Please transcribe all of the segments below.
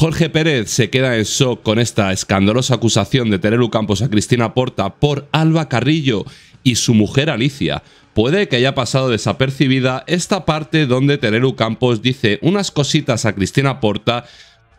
Jorge Pérez se queda en shock con esta escandalosa acusación de Terelu Campos a Cristina Porta por Alba Carrillo y su mujer Alicia. Puede que haya pasado desapercibida esta parte donde Terelu Campos dice unas cositas a Cristina Porta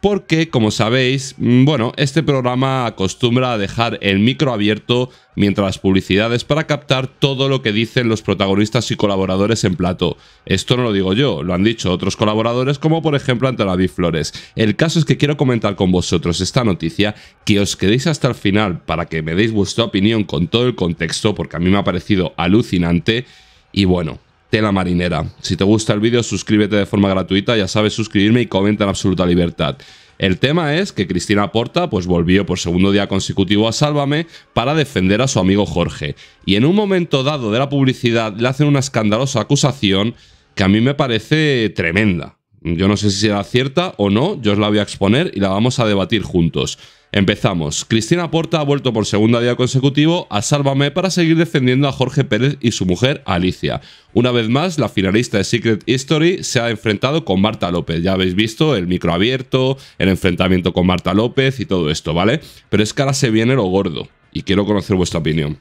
porque, como sabéis, mm, bueno, este programa acostumbra a dejar el micro abierto mientras las publicidades para captar todo lo que dicen los protagonistas y colaboradores en plato. Esto no lo digo yo, lo han dicho otros colaboradores como por ejemplo Antelavi Flores. El caso es que quiero comentar con vosotros esta noticia, que os quedéis hasta el final para que me deis vuestra opinión con todo el contexto, porque a mí me ha parecido alucinante y bueno, tela marinera. Si te gusta el vídeo, suscríbete de forma gratuita, ya sabes suscribirme y comenta en absoluta libertad. El tema es que Cristina Porta pues volvió por segundo día consecutivo a Sálvame para defender a su amigo Jorge. Y en un momento dado de la publicidad le hacen una escandalosa acusación que a mí me parece tremenda. Yo no sé si será cierta o no, yo os la voy a exponer y la vamos a debatir juntos. Empezamos. Cristina Porta ha vuelto por segunda día consecutivo a Sálvame para seguir defendiendo a Jorge Pérez y su mujer Alicia. Una vez más, la finalista de Secret History se ha enfrentado con Marta López. Ya habéis visto el micro abierto, el enfrentamiento con Marta López y todo esto, ¿vale? Pero es que ahora se viene lo gordo y quiero conocer vuestra opinión.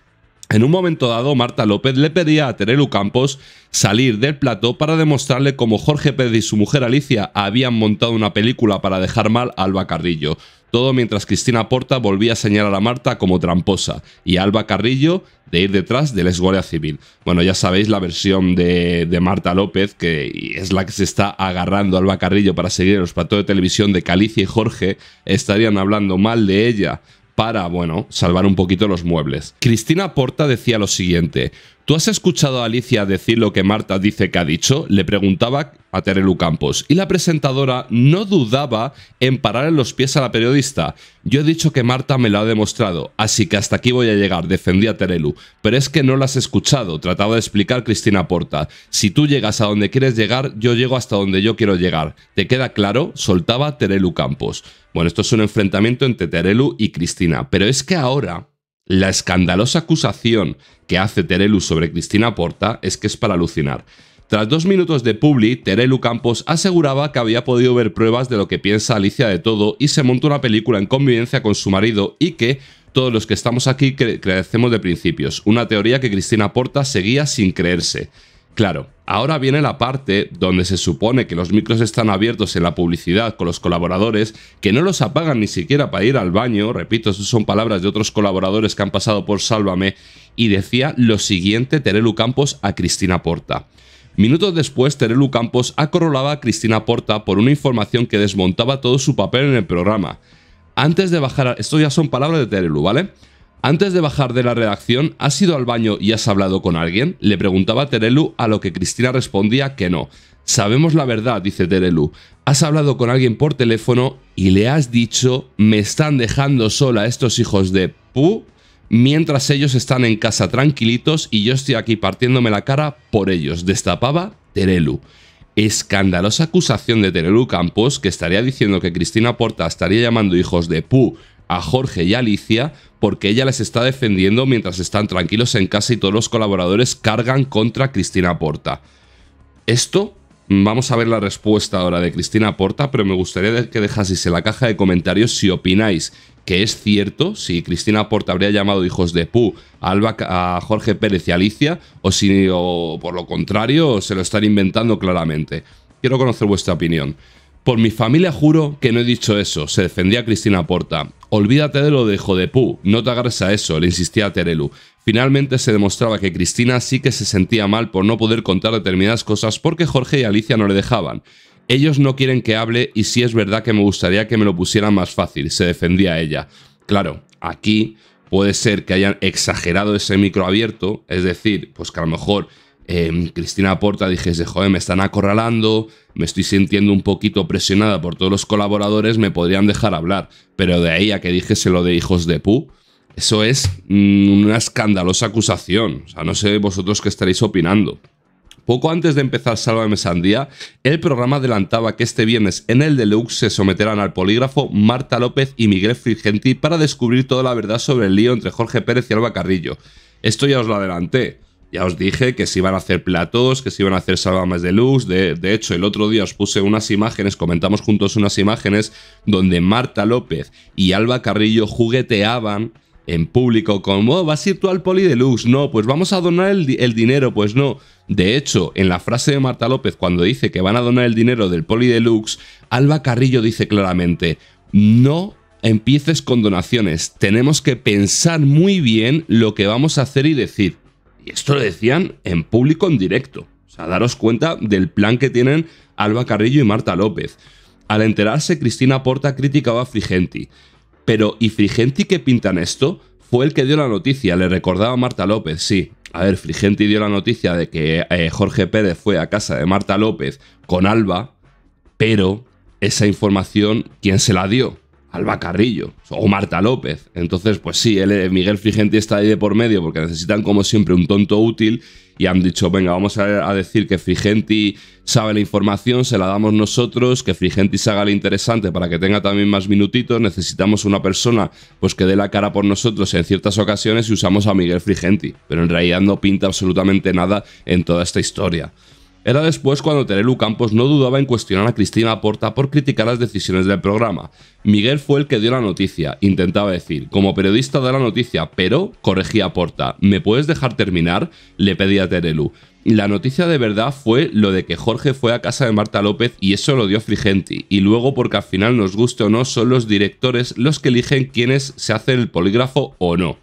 En un momento dado, Marta López le pedía a Terelu Campos salir del plato para demostrarle cómo Jorge Pérez y su mujer Alicia habían montado una película para dejar mal a Alba Carrillo. Todo mientras Cristina Porta volvía a señalar a Marta como tramposa y a Alba Carrillo de ir detrás del ex guardia civil. Bueno, ya sabéis la versión de, Marta López, que es la que se está agarrando a Alba Carrillo para seguir en los platos de televisión de Calicia y Jorge, estarían hablando mal de ella para, bueno, salvar un poquito los muebles. Cristina Porta decía lo siguiente, ¿Tú has escuchado a Alicia decir lo que Marta dice que ha dicho? Le preguntaba a Terelu Campos. Y la presentadora no dudaba en parar en los pies a la periodista. Yo he dicho que Marta me lo ha demostrado, así que hasta aquí voy a llegar, defendí Terelu. Pero es que no la has escuchado, trataba de explicar Cristina Porta. Si tú llegas a donde quieres llegar, yo llego hasta donde yo quiero llegar. ¿Te queda claro? Soltaba Terelu Campos. Bueno, esto es un enfrentamiento entre Terelu y Cristina. Pero es que ahora la escandalosa acusación que hace Terelu sobre Cristina Porta es que es para alucinar. Tras dos minutos de publi, Terelu Campos aseguraba que había podido ver pruebas de lo que piensa Alicia de todo y se montó una película en convivencia con su marido y que todos los que estamos aquí crecemos de principios, una teoría que Cristina Porta seguía sin creerse. Claro, Ahora viene la parte donde se supone que los micros están abiertos en la publicidad con los colaboradores, que no los apagan ni siquiera para ir al baño, repito, esas son palabras de otros colaboradores que han pasado por Sálvame, y decía lo siguiente Terelu Campos a Cristina Porta. Minutos después, Terelu Campos acorralaba a Cristina Porta por una información que desmontaba todo su papel en el programa. Antes de bajar, a... esto ya son palabras de Terelu, ¿vale? Antes de bajar de la redacción, ¿has ido al baño y has hablado con alguien? Le preguntaba Terelu, a lo que Cristina respondía que no. Sabemos la verdad, dice Terelu. Has hablado con alguien por teléfono y le has dicho, me están dejando sola estos hijos de pu, mientras ellos están en casa tranquilitos y yo estoy aquí partiéndome la cara por ellos. Destapaba Terelu escandalosa acusación de Terelu Campos que estaría diciendo que Cristina Porta estaría llamando hijos de pu a Jorge y Alicia porque ella les está defendiendo mientras están tranquilos en casa y todos los colaboradores cargan contra Cristina Porta. Esto, vamos a ver la respuesta ahora de Cristina Porta, pero me gustaría que dejaseis en la caja de comentarios si opináis que es cierto, si Cristina Porta habría llamado hijos de Pu a, a Jorge Pérez y Alicia, o si por lo contrario se lo están inventando claramente. Quiero conocer vuestra opinión. Por mi familia juro que no he dicho eso, se defendía Cristina Porta. Olvídate de lo de Jodepú, no te agarres a eso, le insistía Terelu. Finalmente se demostraba que Cristina sí que se sentía mal por no poder contar determinadas cosas porque Jorge y Alicia no le dejaban. Ellos no quieren que hable y sí es verdad que me gustaría que me lo pusieran más fácil, se defendía ella. Claro, aquí puede ser que hayan exagerado ese micro abierto, es decir, pues que a lo mejor Em, Cristina Porta dijese, joder, me están acorralando, me estoy sintiendo un poquito presionada por todos los colaboradores, me podrían dejar hablar. Pero de ahí a que dijese lo de hijos de pu, eso es mm, una escandalosa acusación. O sea, no sé vosotros qué estaréis opinando. Poco antes de empezar Sálvame Sandía, el programa adelantaba que este viernes en el Deluxe se someterán al polígrafo Marta López y Miguel Frigenti para descubrir toda la verdad sobre el lío entre Jorge Pérez y Alba Carrillo. Esto ya os lo adelanté. Ya os dije que se iban a hacer platos, que se iban a hacer salvamas de luz. De, hecho, el otro día os puse unas imágenes, comentamos juntos unas imágenes donde Marta López y Alba Carrillo jugueteaban en público con oh, vas a ir tú al poli no, pues vamos a donar el, dinero, pues no. De hecho, en la frase de Marta López, cuando dice que van a donar el dinero del poli Alba Carrillo dice claramente, no empieces con donaciones, tenemos que pensar muy bien lo que vamos a hacer y decir esto lo decían en público, en directo. O sea, daros cuenta del plan que tienen Alba Carrillo y Marta López. Al enterarse, Cristina Porta criticaba a Frigenti. Pero, ¿y Frigenti que pintan esto? Fue el que dio la noticia, le recordaba a Marta López, sí. A ver, Frigenti dio la noticia de que eh, Jorge Pérez fue a casa de Marta López con Alba, pero esa información, ¿quién se la dio? Alba Carrillo o Marta López. Entonces, pues sí, él, eh, Miguel Frigenti está ahí de por medio porque necesitan, como siempre, un tonto útil y han dicho, venga, vamos a, decir que Frigenti sabe la información, se la damos nosotros, que Frigenti se haga lo interesante para que tenga también más minutitos, necesitamos una persona pues que dé la cara por nosotros en ciertas ocasiones y usamos a Miguel Frigenti, pero en realidad no pinta absolutamente nada en toda esta historia. Era después cuando Terelu Campos no dudaba en cuestionar a Cristina Porta por criticar las decisiones del programa. Miguel fue el que dio la noticia, intentaba decir, como periodista da la noticia, pero corregía Porta. ¿Me puedes dejar terminar? Le pedía Terelu. La noticia de verdad fue lo de que Jorge fue a casa de Marta López y eso lo dio Frigenti. Y luego, porque al final nos guste o no, son los directores los que eligen quiénes se hacen el polígrafo o no.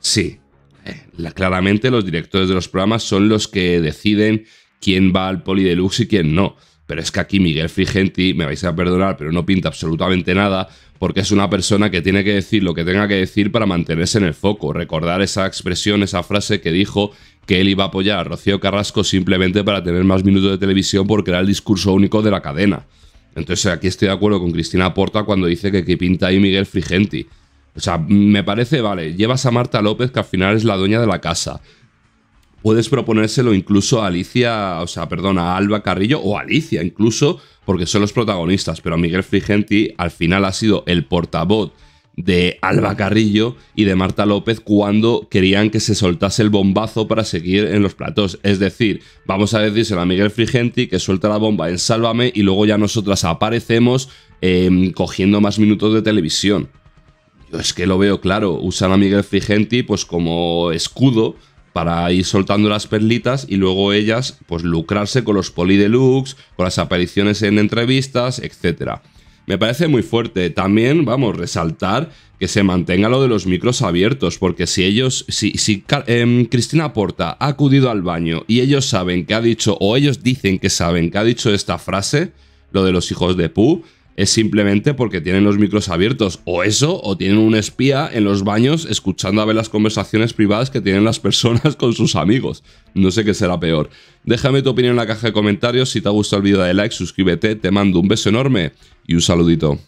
Sí, eh, claramente los directores de los programas son los que deciden quién va al Poli y quién no. Pero es que aquí Miguel Frigenti, me vais a perdonar, pero no pinta absolutamente nada porque es una persona que tiene que decir lo que tenga que decir para mantenerse en el foco. Recordar esa expresión, esa frase que dijo que él iba a apoyar a Rocío Carrasco simplemente para tener más minutos de televisión porque era el discurso único de la cadena. Entonces aquí estoy de acuerdo con Cristina Porta cuando dice que, que pinta ahí Miguel Frigenti. O sea, me parece, vale, llevas a Marta López, que al final es la dueña de la casa puedes proponérselo incluso a Alicia, o sea, perdón, a Alba Carrillo o Alicia incluso, porque son los protagonistas, pero Miguel Frigenti al final ha sido el portavoz de Alba Carrillo y de Marta López cuando querían que se soltase el bombazo para seguir en los platos. Es decir, vamos a decirse a Miguel Frigenti que suelta la bomba en Sálvame y luego ya nosotras aparecemos em, cogiendo más minutos de televisión. Yo es que lo veo claro, usan a Miguel Frigenti pues como escudo para ir soltando las perlitas y luego ellas pues lucrarse con los polidelux, con las apariciones en entrevistas, etc. Me parece muy fuerte. También, vamos, resaltar que se mantenga lo de los micros abiertos, porque si ellos, si, em, Cristina Porta ha acudido al baño y ellos saben que ha dicho, o ellos dicen que saben que ha dicho esta frase, lo de los hijos de Pu, es simplemente porque tienen los micros abiertos. O eso, o tienen un espía en los baños escuchando a ver las conversaciones privadas que tienen las personas con sus amigos. No sé qué será peor. Déjame tu opinión en la caja de comentarios. Si te ha gustado el vídeo, dale like, suscríbete, te mando un beso enorme y un saludito.